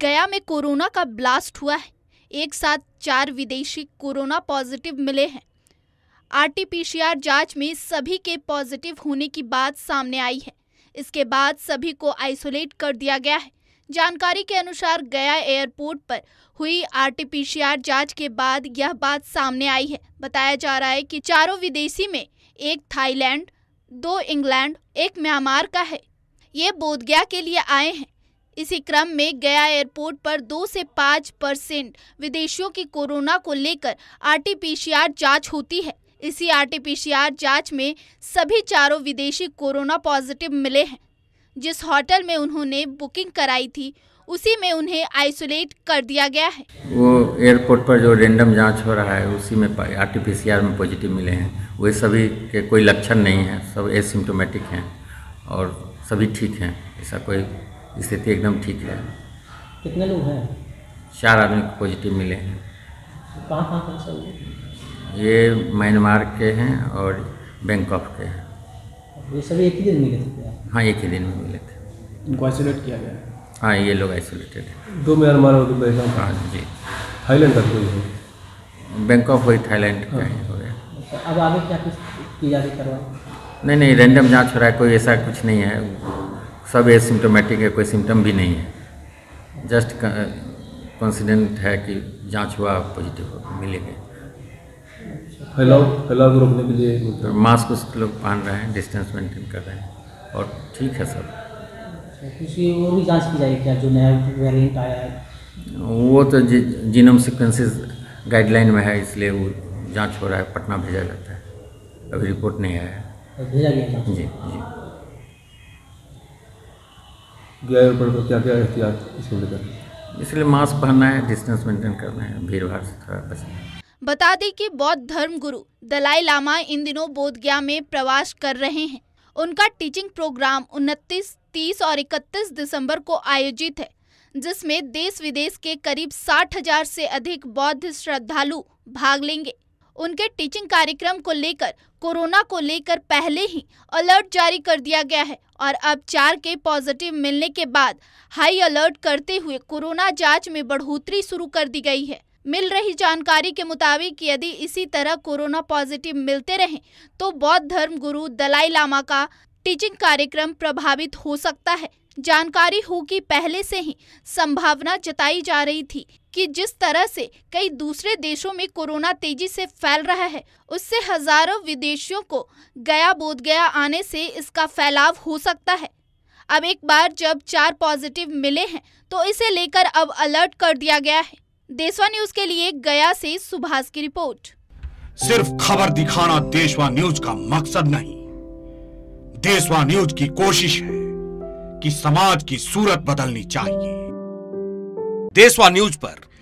गया में कोरोना का ब्लास्ट हुआ है एक साथ चार विदेशी कोरोना पॉजिटिव मिले हैं आरटीपीसीआर जांच में सभी के पॉजिटिव होने की बात सामने आई है इसके बाद सभी को आइसोलेट कर दिया गया है जानकारी के अनुसार गया एयरपोर्ट पर हुई आरटीपीसीआर जांच के बाद यह बात सामने आई है बताया जा रहा है कि चारों विदेशी में एक थाईलैंड दो इंग्लैंड एक म्यांमार का है ये बोधगया के लिए आए हैं इसी क्रम में गया एयरपोर्ट पर दो से पाँच परसेंट विदेशियों की कोरोना को लेकर आरटीपीसीआर जांच होती है इसी आरटीपीसीआर जांच में सभी चारों विदेशी कोरोना पॉजिटिव मिले हैं जिस होटल में उन्होंने बुकिंग कराई थी उसी में उन्हें आइसोलेट कर दिया गया है वो एयरपोर्ट पर जो रेंडम जांच हो रहा है उसी में आरटीपीसीआर में पॉजिटिव मिले हैं वे सभी के कोई लक्षण नहीं है सब एसिम्टोमेटिक हैं और सभी ठीक हैं ऐसा कोई स्थिति एकदम ठीक है कितने लोग हैं चार आदमी पॉजिटिव मिले हैं कहाँ कहाँ कहाँ सब ये म्यांमार के हैं और बैंकॉक के हैं ये सभी एक ही दिन मिले थे क्या? हाँ एक ही दिन में मिले थे इनको आइसोलेट किया गया हाँ ये लोग आइसोलेटेड हैं दो म्यांमार और बैंकॉक हाँ जी थाईलैंड का कोई है बैंकॉक वही थाईलैंड का ही हो गया अच्छा, अब आगे क्या कुछ की जाती करवाई नहीं नहीं रैंडम जांच हो रहा है कोई ऐसा कुछ नहीं है सब एज सिम्टोमेटिक है कोई सिम्टम भी नहीं है जस्ट कॉन्सिडेंट है कि जांच हुआ पॉजिटिव मिलेंगे फैलाव फैलाव को रोकने के लिए मास्क तो उस लोग पहन रहे हैं डिस्टेंस मेंटेन कर रहे हैं और ठीक है सब क्योंकि वो भी जांच की जाएगी क्या जो नया वेरिएंट आया है वो तो जी, जीनोम सिक्वेंसेस गाइडलाइन में है इसलिए वो जांच हो रहा है पटना भेजा जाता है अभी रिपोर्ट नहीं आया है भेजा गया जी जी गैर पर तो क्या क्या एहतियात इसको लेकर इसलिए मास्क पहनना है डिस्टेंस मेंटेन करना है भीड़ भाड़ से थोड़ा बचना बता दें कि बौद्ध धर्म गुरु दलाई लामा इन दिनों बोधगया में प्रवास कर रहे हैं उनका टीचिंग प्रोग्राम 29, 30 और 31 दिसंबर को आयोजित है जिसमें देश विदेश के करीब साठ हजार से अधिक बौद्ध श्रद्धालु भाग लेंगे उनके टीचिंग कार्यक्रम को लेकर कोरोना को लेकर पहले ही अलर्ट जारी कर दिया गया है और अब चार के पॉजिटिव मिलने के बाद हाई अलर्ट करते हुए कोरोना जांच में बढ़ोतरी शुरू कर दी गई है मिल रही जानकारी के मुताबिक यदि इसी तरह कोरोना पॉजिटिव मिलते रहे तो बौद्ध धर्म गुरु दलाई लामा का टीचिंग कार्यक्रम प्रभावित हो सकता है जानकारी हो कि पहले से ही संभावना जताई जा रही थी कि जिस तरह से कई दूसरे देशों में कोरोना तेजी से फैल रहा है उससे हजारों विदेशियों को गया बोध गया आने से इसका फैलाव हो सकता है अब एक बार जब चार पॉजिटिव मिले हैं तो इसे लेकर अब अलर्ट कर दिया गया है देशवा न्यूज के लिए गया से सुभाष की रिपोर्ट सिर्फ खबर दिखाना देशवा न्यूज का मकसद नहीं देशवा न्यूज की कोशिश है कि समाज की सूरत बदलनी चाहिए देशवा न्यूज पर